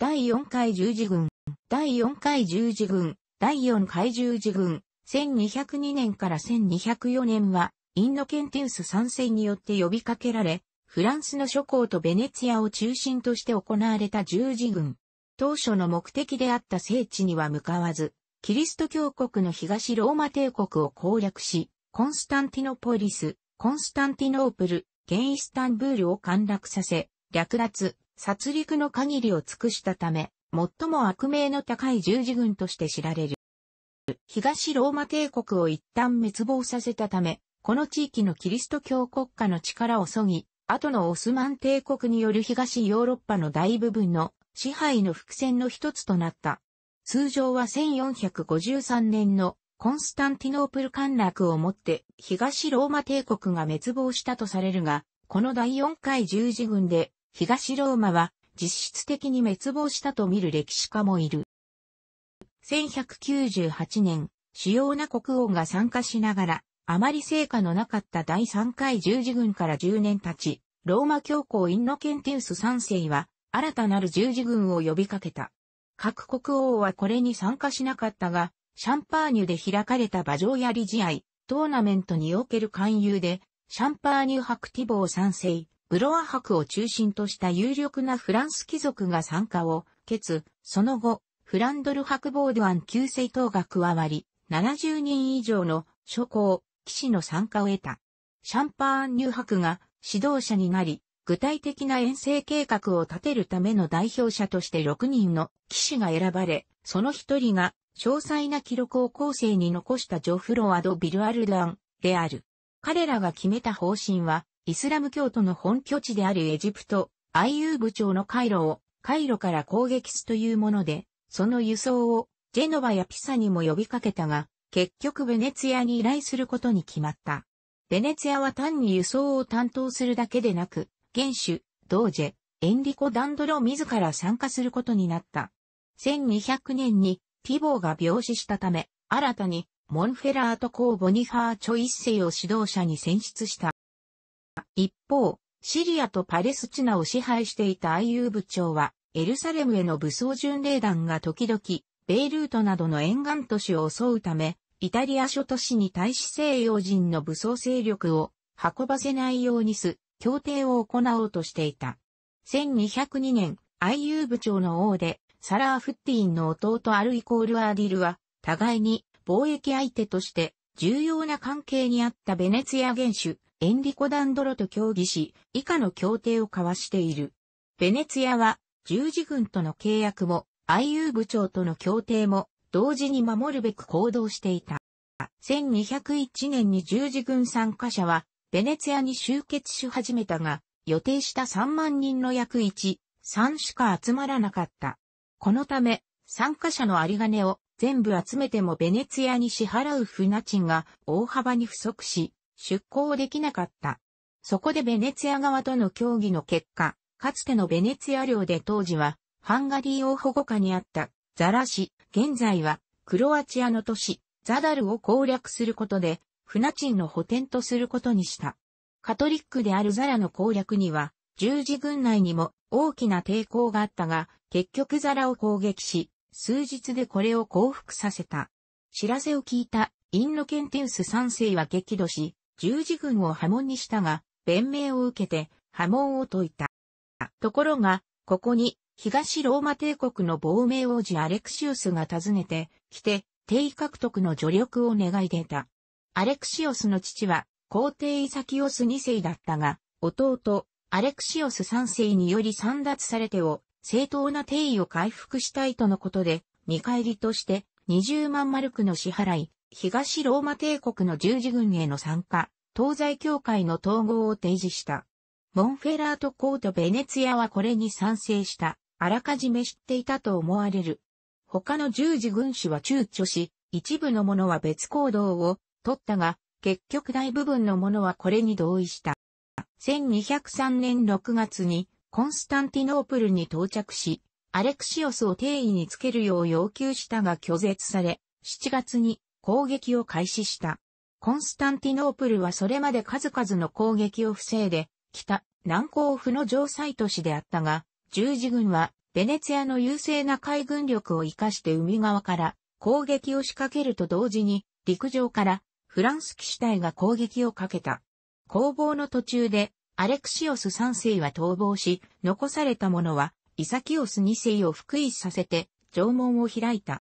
第4回十字軍、第4回十字軍、第4回十字軍、1202年から1204年は、インドケンティウス参戦によって呼びかけられ、フランスの諸港とベネツィアを中心として行われた十字軍。当初の目的であった聖地には向かわず、キリスト教国の東ローマ帝国を攻略し、コンスタンティノポリス、コンスタンティノープル、ンイスタンブールを陥落させ、略奪、殺戮の限りを尽くしたため、最も悪名の高い十字軍として知られる。東ローマ帝国を一旦滅亡させたため、この地域のキリスト教国家の力をそぎ、後のオスマン帝国による東ヨーロッパの大部分の支配の伏線の一つとなった。通常は1453年のコンスタンティノープル陥落をもって東ローマ帝国が滅亡したとされるが、この第4回十字軍で東ローマは実質的に滅亡したと見る歴史家もいる。1198年、主要な国王が参加しながら、あまり成果のなかった第3回十字軍から10年経ち、ローマ教皇インノケンテウス3世は、新たなる十字軍を呼びかけた。各国王はこれに参加しなかったが、シャンパーニュで開かれた馬上や試合、トーナメントにおける勧誘で、シャンパーニュ・ハクティボー3世、ブロア博を中心とした有力なフランス貴族が参加を、決、その後、フランドル博ボードアン旧世等が加わり、70人以上の諸侯、騎士の参加を得た。シャンパーン入博が指導者になり、具体的な遠征計画を立てるための代表者として6人の騎士が選ばれ、その一人が詳細な記録を後世に残したジョフロアド・ビルアルダンである。彼らが決めた方針は、イスラム教徒の本拠地であるエジプト、IU 部長のカイロを、カイロから攻撃すというもので、その輸送を、ジェノバやピサにも呼びかけたが、結局ベネツィアに依頼することに決まった。ベネツィアは単に輸送を担当するだけでなく、元首、ドージェ、エンリコ・ダンドロ自ら参加することになった。1200年にティボーが病死したため、新たにモンフェラート公ボニファーチョ一世を指導者に選出した。一方、シリアとパレスチナを支配していた IU 部長は、エルサレムへの武装巡礼団が時々、ベイルートなどの沿岸都市を襲うため、イタリア諸都市に対し西洋人の武装勢力を運ばせないようにす、協定を行おうとしていた。1202年、IU 部長の王で、サラー・フッティンの弟アルイコール・アーディルは、互いに貿易相手として重要な関係にあったベネツィア元首、エンリコ・ダンドロと協議し、以下の協定を交わしている。ベネツィアは、十字軍との契約も、IU 部長との協定も、同時に守るべく行動していた。1201年に十字軍参加者は、ベネツィアに集結し始めたが、予定した3万人の約1、3しか集まらなかった。このため、参加者の有り金を全部集めてもベネツィアに支払う船賃が大幅に不足し、出港できなかった。そこでベネツィア側との協議の結果、かつてのベネツィア領で当時はハンガリー王保護下にあったザラ市、現在はクロアチアの都市ザダルを攻略することで船賃の補填とすることにした。カトリックであるザラの攻略には十字軍内にも大きな抵抗があったが、結局ザラを攻撃し、数日でこれを降伏させた。知らせを聞いたインノケンテウス3世は激怒し、十字軍を破門にしたが、弁明を受けて破門を解いた。ところが、ここに東ローマ帝国の亡命王子アレクシウスが訪ねてきて、帝位獲得の助力を願い出た。アレクシオスの父は皇帝イサキオス2世だったが、弟、アレクシオス3世により散奪されてを正当な帝位を回復したいとのことで、見返りとして20万マルクの支払い、東ローマ帝国の十字軍への参加、東西教会の統合を提示した。モンフェラートコート・ベネツィアはこれに賛成した、あらかじめ知っていたと思われる。他の十字軍師は躊躇し、一部の者は別行動を取ったが、結局大部分の者はこれに同意した。1203年6月にコンスタンティノープルに到着し、アレクシオスを定位につけるよう要求したが拒絶され、7月に攻撃を開始した。コンスタンティノープルはそれまで数々の攻撃を防いで、北、南高府の城塞都市であったが、十字軍は、ベネツィアの優勢な海軍力を活かして海側から攻撃を仕掛けると同時に、陸上からフランス騎士隊が攻撃をかけた。攻防の途中で、アレクシオス3世は逃亡し、残された者は、イサキオス2世を福役させて、城門を開いた。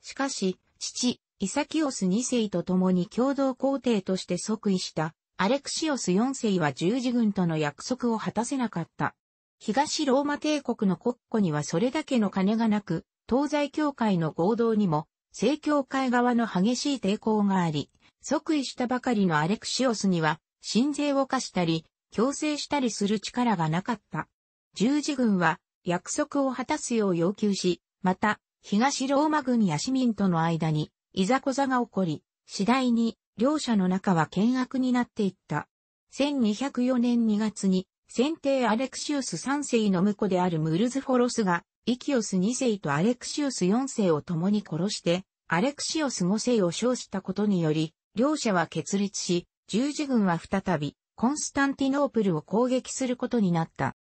しかし、父、イサキオス2世と共に共同皇帝として即位したアレクシオス4世は十字軍との約束を果たせなかった。東ローマ帝国の国庫にはそれだけの金がなく、東西教会の合同にも、正教会側の激しい抵抗があり、即位したばかりのアレクシオスには、神税を課したり、強制したりする力がなかった。十字軍は、約束を果たすよう要求し、また、東ローマ軍や市民との間に、いざこざが起こり、次第に両者の仲は険悪になっていった。1204年2月に、先帝アレクシウス3世の婿であるムルズフォロスが、イキオス2世とアレクシウス4世を共に殺して、アレクシオス5世を称したことにより、両者は決裂し、十字軍は再び、コンスタンティノープルを攻撃することになった。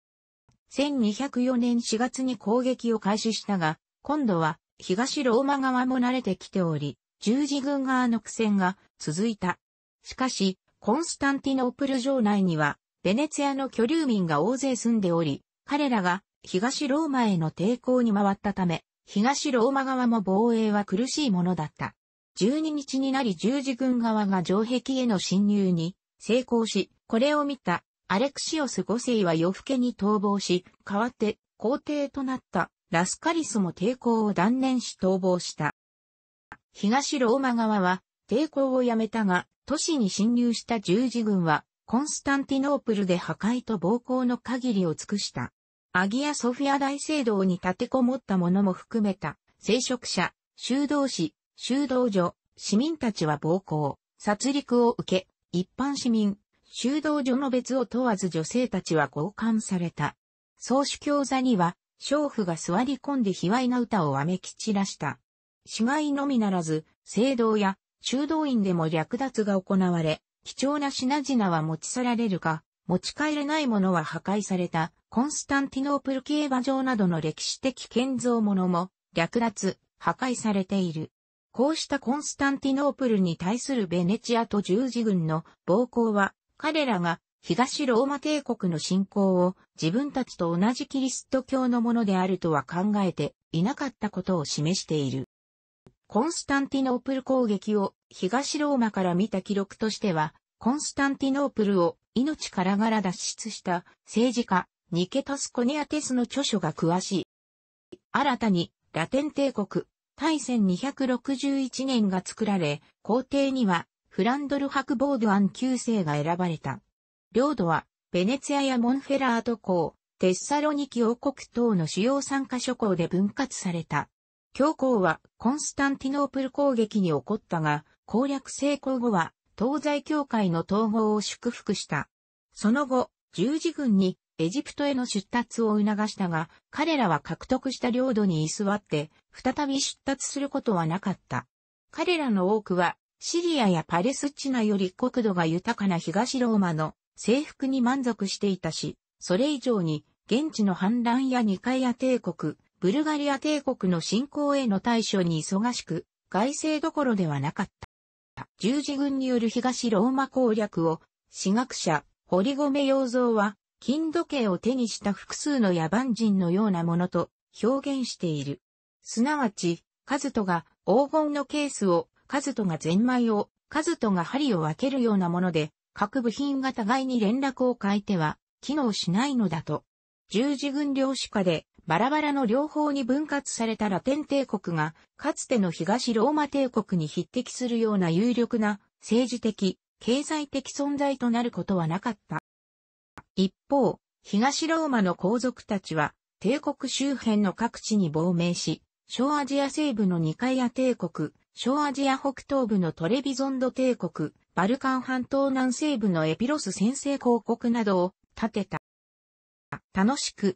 1204年4月に攻撃を開始したが、今度は東ローマ側も慣れてきており、十字軍側の苦戦が続いた。しかし、コンスタンティノープル城内には、ベネツィアの居留民が大勢住んでおり、彼らが東ローマへの抵抗に回ったため、東ローマ側も防衛は苦しいものだった。12日になり十字軍側が城壁への侵入に成功し、これを見たアレクシオス5世は夜更けに逃亡し、代わって皇帝となったラスカリスも抵抗を断念し逃亡した。東ローマ側は抵抗をやめたが、都市に侵入した十字軍は、コンスタンティノープルで破壊と暴行の限りを尽くした。アギア・ソフィア大聖堂に立てこもった者も含めた、聖職者、修道士、修道女、市民たちは暴行、殺戮を受け、一般市民、修道女の別を問わず女性たちは強姦された。総主教座には、娼婦が座り込んで卑猥な歌をわめき散らした。死骸のみならず、聖堂や修道院でも略奪が行われ、貴重な品々は持ち去られるか、持ち帰れないものは破壊された、コンスタンティノープル競馬場などの歴史的建造物も略奪、破壊されている。こうしたコンスタンティノープルに対するベネチアと十字軍の暴行は、彼らが東ローマ帝国の信仰を自分たちと同じキリスト教のものであるとは考えていなかったことを示している。コンスタンティノープル攻撃を東ローマから見た記録としては、コンスタンティノープルを命からがら脱出した政治家ニケタス・コニアテスの著書が詳しい。新たにラテン帝国大戦261年が作られ、皇帝にはフランドル博ボードアン9世が選ばれた。領土はベネツィアやモンフェラート港、テッサロニキ王国等の主要参加諸港で分割された。教皇はコンスタンティノープル攻撃に起こったが、攻略成功後は東西教会の統合を祝福した。その後、十字軍にエジプトへの出立を促したが、彼らは獲得した領土に居座って、再び出立することはなかった。彼らの多くは、シリアやパレスチナより国土が豊かな東ローマの征服に満足していたし、それ以上に、現地の反乱や二階や帝国、ブルガリア帝国の侵攻への対処に忙しく、外政どころではなかった。十字軍による東ローマ攻略を、史学者、堀米洋蔵は、金時計を手にした複数の野蛮人のようなものと表現している。すなわち、カズトが黄金のケースを、カズトがゼンマイを、カズトが針を分けるようなもので、各部品が互いに連絡を変えては、機能しないのだと。十字軍領主下で、バラバラの両方に分割されたラテン帝国が、かつての東ローマ帝国に匹敵するような有力な政治的、経済的存在となることはなかった。一方、東ローマの皇族たちは、帝国周辺の各地に亡命し、小アジア西部のニカイア帝国、小アジア北東部のトレビゾンド帝国、バルカン半島南西部のエピロス先制公国などを建てた。楽しく、